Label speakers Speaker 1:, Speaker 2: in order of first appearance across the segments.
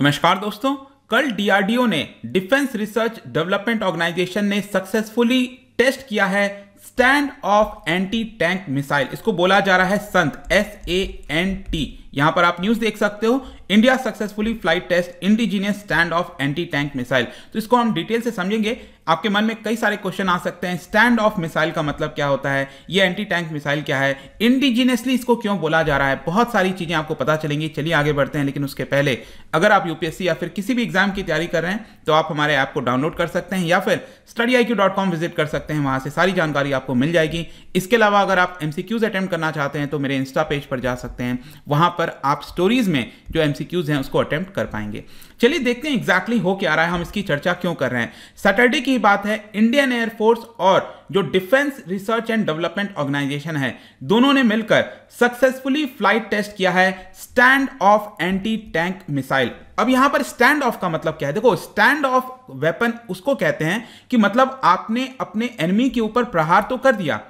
Speaker 1: नमस्कार दोस्तों कल डीआरडीओ ने डिफेंस रिसर्च डेवलपमेंट ऑर्गेनाइजेशन ने सक्सेसफुली टेस्ट किया है stand off anti tank missile इसको बोला जा रहा है संत एस ए एन टी यहां पर आप न्यूज देख सकते हो India successfully flight test indigenous stand off anti tank missile तो इसको हम डिटेल से समझेंगे आपके मन में कई सारे क्वेश्चन आ सकते हैं स्टैंड ऑफ मिसाइल का मतलब क्या होता है ये एंटी टैंक मिसाइल क्या है इंडिजीनियसली इसको क्यों बोला जा रहा है बहुत सारी चीजें आपको पता चलेंगी चलिए आगे बढ़ते हैं लेकिन उसके पहले अगर आप यूपीएससी या फिर किसी भी एग्जाम की तैयारी कर रहे हैं तो आप हमारे ऐप को डाउनलोड कर सकते हैं या फिर study I Q dot com visit कर सकते हैं वहां से सारी जानकारी आपको मिल जाएगी इसके अलावा अगर आप एमसीक्यूज अटेम्प्ट करना चाहते हैं तो मेरे इंस्टा पेज पर जा सकते हैं वहां पर आप स्टोरीज में जो एम एमसीक्यूज हैं उसको अटेम्प्ट कर पाएंगे चलिए देखते हैं एग्जैक्टली exactly हो क्या रहा है हम इसकी चर्चा क्यों कर रहे हैं सैटरडे की बात है इंडियन एयरफोर्स और जो defence research and development organisation है दोनों ने मिलकर सक्सेसफुली फ्लाइट टेस्ट किया है stand off anti tank missile अब यहां पर स्टैंड ऑफ का मतलब क्या है देखो स्टैंड ऑफ वेपन उसको कहते हैं कि मतलब आपने अपने एनिमी के ऊपर प्रहार तो कर दिया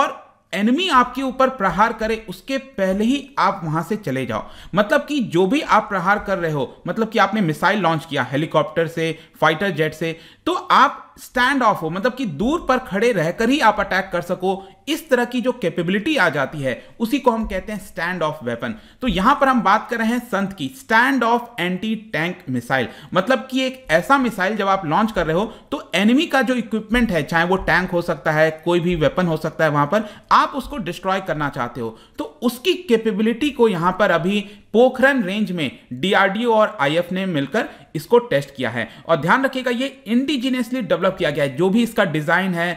Speaker 1: और एनिमी आपके ऊपर प्रहार करे उसके पहले ही आप वहां से चले जाओ मतलब कि जो भी आप प्रहार कर रहे हो मतलब कि आपने मिसाइल लॉन्च किया हेलीकॉप्टर से फाइटर जेट से तो आप स्टैंड ऑफ हो मतलब कि दूर पर खड़े रहकर ही आप अटैक कर सको इस तरह की जो कैपेबिलिटी आ जाती है उसी को हम कहते हैं स्टैंड ऑफ वेपन तो यहां पर हम बात कर रहे हैं संत की stand off anti tank missile मतलब कि एक ऐसा मिसाइल जब आप लॉन्च कर रहे हो तो एनिमी का जो इक्विपमेंट है चाहे वो टैंक हो सकता है कोई भी वेपन हो सकता है वहां पर आप उसको डिस्ट्रॉय करना चाहते हो तो उसकी कैपेबिलिटी को यहां पर अभी पोखरन रेंज में डीआरडीओ और आईएफ ने मिलकर इसको टेस्ट किया है और ध्यान रखिएगा ये इंडिजीनियसली डेवलप किया गया है जो भी इसका डिजाइन है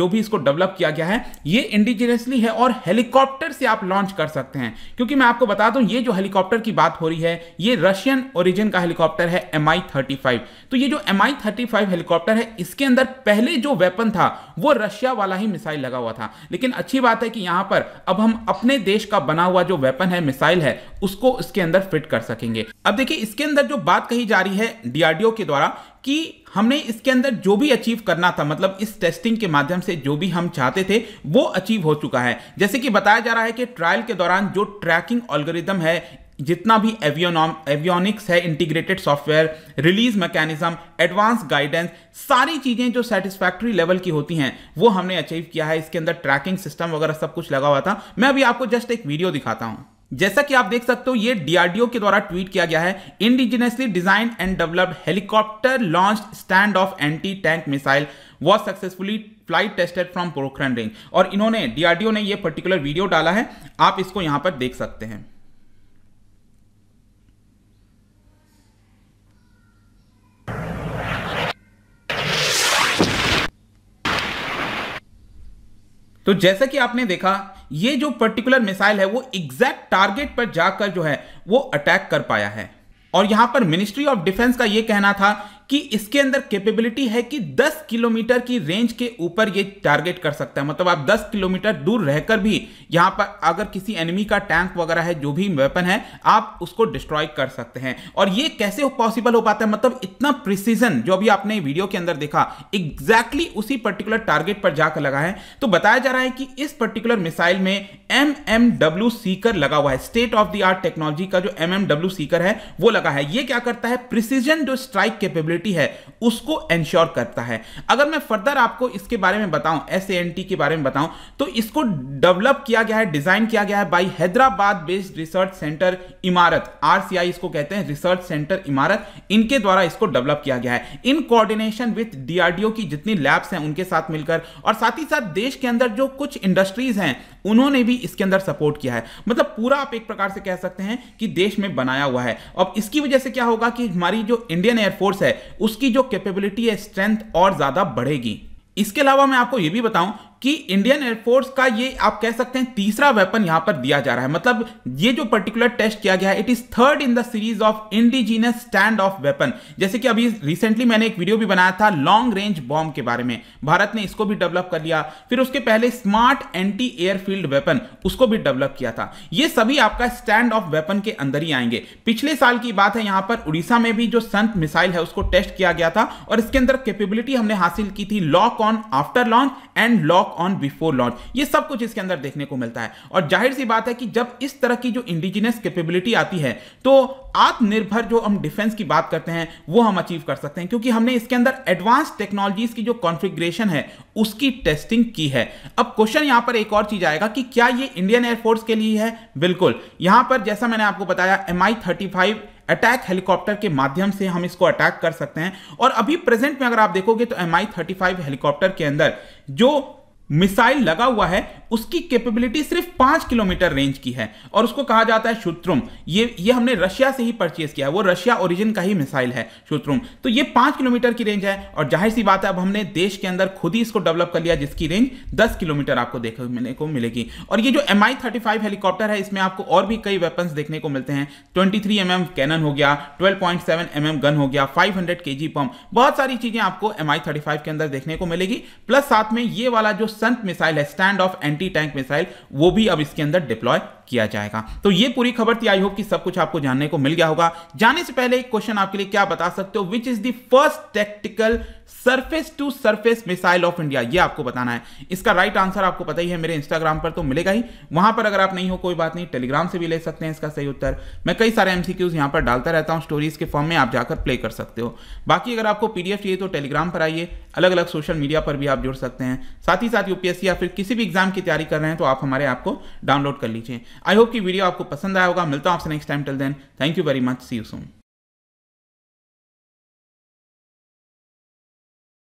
Speaker 1: जो भी इसको डेवलप किया गया है ये इंडिजीनियसली है और हेलीकॉप्टर से आप लॉन्च कर सकते हैं क्योंकि मैं आपको बता दूं ये जो हेलीकॉप्टर की बात हो रही है ये रशियन ओरिजिन का हेलीकॉप्टर है एम आई तो ये जो एम आई हेलीकॉप्टर है इसके अंदर पहले जो वेपन था वो रशिया वाला ही मिसाइल लगा हुआ था लेकिन अच्छी बात है कि यहां पर अब हम अपने देश का बना हुआ जो वेपन है मिसाइल है उसको इसके अंदर फिट कर सकेंगे अब देखिए इसके अंदर जो बात कही जा रही रही है डीआरडीओ के द्वारा कि हमने इसके अंदर जो भी अचीव करना था मतलब इस टेस्टिंग के माध्यम से जो भी हम चाहते थे वो अचीव हो चुका है जैसे कि बताया जा रहा है कि ट्रायल के दौरान जो ट्रैकिंग ऑलगोरिदम है जितना भी एवियोनॉम एवियोनिक्स है integrated software release mechanism advance guidance सारी चीज़ें जो सेटिस्फैक्ट्री लेवल की होती हैं वो हमने अचीव किया है इसके अंदर ट्रैकिंग सिस्टम वगैरह सब कुछ लगा हुआ था मैं अभी आपको जस्ट एक वीडियो दिखाता हूँ जैसा कि आप देख सकते हो ये डीआरडीओ के द्वारा ट्वीट किया गया है indigenously design and developed helicopter launch stand off anti tank missile was successfully flight tested from Pokhran range और इन्होंने डीआरडीओ ने ये पर्टिकुलर वीडियो डाला है आप इसको यहां पर देख सकते हैं तो जैसा कि आपने देखा ये जो पर्टिकुलर मिसाइल है वो एग्जैक्ट टारगेट पर जाकर जो है वो अटैक कर पाया है और यहां पर मिनिस्ट्री ऑफ डिफेंस का यह कहना था कि इसके अंदर कैपेबिलिटी है कि 10 किलोमीटर की रेंज के ऊपर ये टारगेट कर सकता है मतलब आप 10 किलोमीटर दूर रहकर भी यहाँ पर अगर किसी एनिमी का टैंक वगैरह है जो भी वेपन है आप उसको डिस्ट्रॉय कर सकते हैं और ये कैसे पॉसिबल हो पाता है मतलब इतना प्रिसीजन जो अभी आपने वीडियो के अंदर देखा एग्जैक्टली exactly उसी पर्टिकुलर टारगेट पर जाकर लगा है तो बताया जा रहा है कि इस पर्टिकुलर मिसाइल में एम एम डब्ल्यू सीकर लगा हुआ है state of the art technology का जो एम एम डब्ल्यू सीकर है वो लगा है ये क्या करता है प्रिसीजन जो स्ट्राइक कैपेबिलिटी सिक्योरिटी है उसको एंश्योर करता है अगर मैं फर्दर आपको इसके बारे में बताऊं एस के बारे में बताऊं तो इसको डेवलप किया गया है डिजाइन किया गया है by Hyderabad based research centre Imarat आर इसको कहते हैं रिसर्च सेंटर इमारत इनके द्वारा इसको डेवलप किया गया है इन कोऑर्डिनेशन विथ डीआरडीओ की जितनी लैब्स हैं उनके साथ मिलकर और साथ ही साथ देश के अंदर जो कुछ इंडस्ट्रीज हैं उन्होंने भी इसके अंदर सपोर्ट किया है मतलब पूरा आप एक प्रकार से कह सकते हैं कि देश में बनाया हुआ है अब इसकी वजह से क्या होगा कि हमारी जो इंडियन एयरफोर्स है उसकी जो कैपेबिलिटी है स्ट्रेंथ और ज़्यादा बढ़ेगी इसके अलावा मैं आपको यह भी बताऊं कि इंडियन एयरफोर्स का ये आप कह सकते हैं तीसरा वेपन यहां पर दिया जा रहा है मतलब ये जो पर्टिकुलर टेस्ट किया गया है it is third in the series of indigenous stand off weapon जैसे कि अभी रिसेंटली मैंने एक वीडियो भी बनाया था लॉन्ग रेंज बॉम्ब के बारे में भारत ने इसको भी डेवलप कर लिया फिर उसके पहले स्मार्ट एंटी एयरफील्ड वेपन उसको भी डेवलप किया था ये सभी आपका स्टैंड ऑफ वेपन के अंदर ही आएंगे पिछले साल की बात है यहां पर उड़ीसा में भी जो संत मिसाइल है उसको टेस्ट किया गया था और इसके अंदर केपेबिलिटी हमने हासिल की थी lock on after launch and lock walk on before launch ये सब कुछ इसके अंदर देखने को मिलता है और जाहिर सी बात है कि जब इस तरह की जो इंडिजिनियस कैपेबिलिटी आती है तो आत्मनिर्भर जो हम डिफेंस की बात करते हैं वो हम अचीव कर सकते हैं क्योंकि हमने इसके अंदर एडवांस टेक्नोलॉजीज की जो कॉन्फ़िगरेशन है उसकी टेस्टिंग की है अब क्वेश्चन यहां पर एक और चीज आएगा कि क्या ये इंडियन एयरफोर्स के लिए है बिल्कुल यहां पर जैसा मैंने आपको बताया एम आई अटैक हेलीकॉप्टर के माध्यम से हम इसको अटैक कर सकते हैं और अभी प्रेजेंट में अगर आप देखोगे तो एम आई हेलीकॉप्टर के अंदर जो मिसाइल लगा हुआ है उसकी कैपेबिलिटी सिर्फ पांच किलोमीटर रेंज की है और उसको कहा जाता है शुत्रुम ये ये हमने रशिया से ही परचेज किया है वो रशिया ओरिजिन का ही मिसाइल है शुत्रुम तो ये पांच किलोमीटर की रेंज है और जाहिर सी बात है अब हमने देश के अंदर खुद ही इसको डेवलप कर लिया जिसकी रेंज दस किलोमीटर आपको देखने को मिलेगी और ये जो M I thirty five helicopter है इसमें आपको और भी कई वेपन देखने को मिलते हैं twenty three M M cannon हो गया twelve point seven M M gun हो गया फाइव हंड्रेड के जी बहुत सारी चीजें आपको एम आई थर्टी फाइव के अंदर देखने को मिलेगी प्लस साथ में ये वाला जो संत मिसाइल है stand off anti tank missile वो भी अब इसके अंदर डिप्लॉय किया जाएगा तो ये पूरी खबर थी आई होप कि सब कुछ आपको जानने को मिल गया होगा जाने से पहले एक क्वेश्चन आपके लिए क्या बता सकते हो which is the first tactical surface to surface missile of India ये आपको बताना है इसका राइट आंसर आपको पता ही है मेरे इंस्टाग्राम पर तो मिलेगा ही वहां पर अगर आप नहीं हो कोई बात नहीं टेलीग्राम से भी ले सकते हैं इसका सही उत्तर मैं कई सारे एमसीक्यूज यहां पर डालता रहता हूं स्टोरीज के फॉर्म में आप जाकर प्ले कर सकते हो बाकी अगर आपको पीडीएफ चाहिए तो टेलीग्राम पर आइए अलग अलग सोशल मीडिया पर भी आप जुड़ सकते हैं साथ ही साथ यूपीएससी या फिर किसी भी एग्जाम की तैयारी कर रहे हैं तो आप हमारे आपको डाउनलोड कर लीजिए आई होप कि वीडियो आपको पसंद आया होगा मिलता हूं आपसे next time till then thank you very much see you soon